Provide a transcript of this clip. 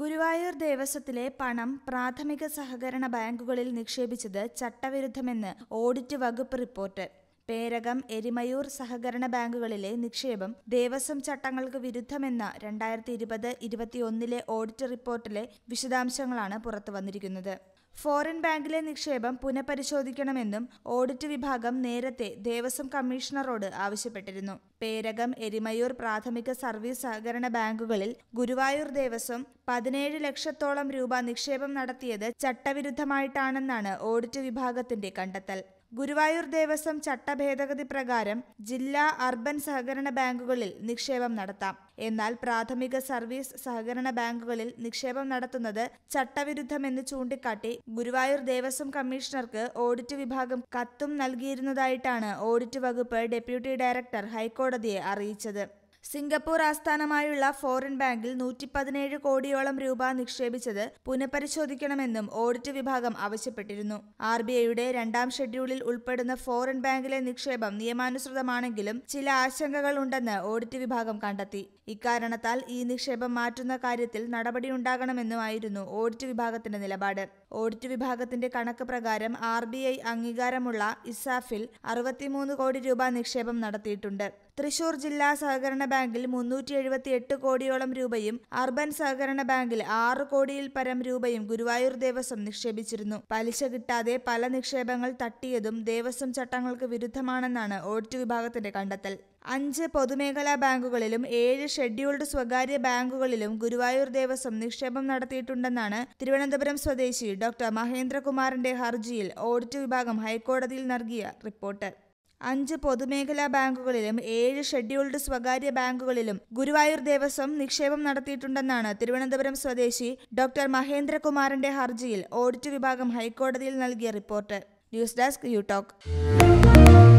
ഗുരുവായൂർ ദേവസ്വത്തിലെ പണം പ്രാഥമിക സഹകരണ ബാങ്കുകളിൽ നിക്ഷേപിച്ചത് ചട്ടവിരുദ്ധമെന്ന് ഓഡിറ്റ് വകുപ്പ് റിപ്പോർട്ട് പേരകം എരിമയൂർ സഹകരണ ബാങ്കുകളിലെ നിക്ഷേപം ദേവസ്വം ചട്ടങ്ങൾക്ക് വിരുദ്ധമെന്ന രണ്ടായിരത്തി ഇരുപത് ഇരുപത്തിയൊന്നിലെ ഓഡിറ്റ് റിപ്പോർട്ടിലെ വിശദാംശങ്ങളാണ് പുറത്തു വന്നിരിക്കുന്നത് ഫോറിൻ ബാങ്കിലെ നിക്ഷേപം പുനഃപരിശോധിക്കണമെന്നും ഓഡിറ്റ് വിഭാഗം നേരത്തെ ദേവസ്വം കമ്മീഷണറോട് ആവശ്യപ്പെട്ടിരുന്നു പേരകം എരിമയൂർ പ്രാഥമിക സർവീസ് സഹകരണ ബാങ്കുകളിൽ ഗുരുവായൂർ ദേവസ്വം പതിനേഴ് ലക്ഷത്തോളം രൂപ നിക്ഷേപം നടത്തിയത് ചട്ടവിരുദ്ധമായിട്ടാണെന്നാണ് ഓഡിറ്റ് വിഭാഗത്തിന്റെ കണ്ടെത്തൽ ഗുരുവായൂർ ദേവസ്വം ചട്ടഭേദഗതി പ്രകാരം ജില്ലാ അർബൻ സഹകരണ ബാങ്കുകളിൽ നിക്ഷേപം നടത്താം എന്നാൽ പ്രാഥമിക സർവീസ് സഹകരണ ബാങ്കുകളിൽ നിക്ഷേപം നടത്തുന്നത് ചട്ടവിരുദ്ധമെന്ന് ചൂണ്ടിക്കാട്ടി ഗുരുവായൂർ ദേവസ്വം കമ്മീഷണർക്ക് ഓഡിറ്റ് വിഭാഗം കത്തും നൽകിയിരുന്നതായിട്ടാണ് ഓഡിറ്റ് വകുപ്പ് ഡെപ്യൂട്ടി ഡയറക്ടർ ഹൈക്കോടതിയെ അറിയിച്ചത് സിംഗപ്പൂർ ആസ്ഥാനമായുള്ള ഫോറിൻ ബാങ്കിൽ നൂറ്റി പതിനേഴ് കോടിയോളം രൂപ നിക്ഷേപിച്ചത് പുനഃപരിശോധിക്കണമെന്നും ഓഡിറ്റ് വിഭാഗം ആവശ്യപ്പെട്ടിരുന്നു ആർ ബി ഐയുടെ രണ്ടാം ഷെഡ്യൂളിൽ ഉൾപ്പെടുന്ന ഫോറിൻ ബാങ്കിലെ നിക്ഷേപം നിയമാനുസൃതമാണെങ്കിലും ചില ആശങ്കകൾ ഉണ്ടെന്ന് ഓഡിറ്റ് വിഭാഗം കണ്ടെത്തി ഇക്കാരണത്താൽ ഈ നിക്ഷേപം മാറ്റുന്ന കാര്യത്തിൽ നടപടിയുണ്ടാകണമെന്നുമായിരുന്നു ഓഡിറ്റ് വിഭാഗത്തിന്റെ നിലപാട് ഓഡിറ്റ് വിഭാഗത്തിന്റെ കണക്ക് പ്രകാരം ആർ ബി ഐ അംഗീകാരമുള്ള ഇസാഫിൽ അറുപത്തിമൂന്ന് കോടി രൂപ നിക്ഷേപം നടത്തിയിട്ടുണ്ട് തൃശൂർ ജില്ലാ സഹകരണ ബാങ്കിൽ മുന്നൂറ്റി എഴുപത്തി എട്ട് കോടിയോളം രൂപയും അർബൻ സഹകരണ ബാങ്കിൽ ആറ് കോടിയിൽ പരം രൂപയും ഗുരുവായൂർ ദേവസ്വം നിക്ഷേപിച്ചിരുന്നു പലിശ കിട്ടാതെ പല നിക്ഷേപങ്ങൾ തട്ടിയതും ദേവസ്വം ചട്ടങ്ങൾക്ക് വിരുദ്ധമാണെന്നാണ് ഓഡിറ്റ് വിഭാഗത്തിന്റെ കണ്ടെത്തൽ അഞ്ച് പൊതുമേഖലാ ബാങ്കുകളിലും ഏഴ് ഷെഡ്യൂൾഡ് സ്വകാര്യ ബാങ്കുകളിലും ഗുരുവായൂർ ദേവസ്വം നിക്ഷേപം നടത്തിയിട്ടുണ്ടെന്നാണ് തിരുവനന്തപുരം സ്വദേശി ഡോക്ടർ മഹേന്ദ്രകുമാറിന്റെ ഹർജിയിൽ ഓഡിറ്റ് വിഭാഗം ഹൈക്കോടതിയിൽ നൽകിയ റിപ്പോർട്ട് അഞ്ച് പൊതുമേഖലാ ബാങ്കുകളിലും ഏഴ് ഷെഡ്യൂൾഡ് സ്വകാര്യ ബാങ്കുകളിലും ഗുരുവായൂർ ദേവസ്വം നിക്ഷേപം നടത്തിയിട്ടുണ്ടെന്നാണ് തിരുവനന്തപുരം സ്വദേശി ഡോക്ടർ മഹേന്ദ്രകുമാറിന്റെ ഹർജിയിൽ ഓഡിറ്റ് വിഭാഗം ഹൈക്കോടതിയിൽ നൽകിയ report news desk U talk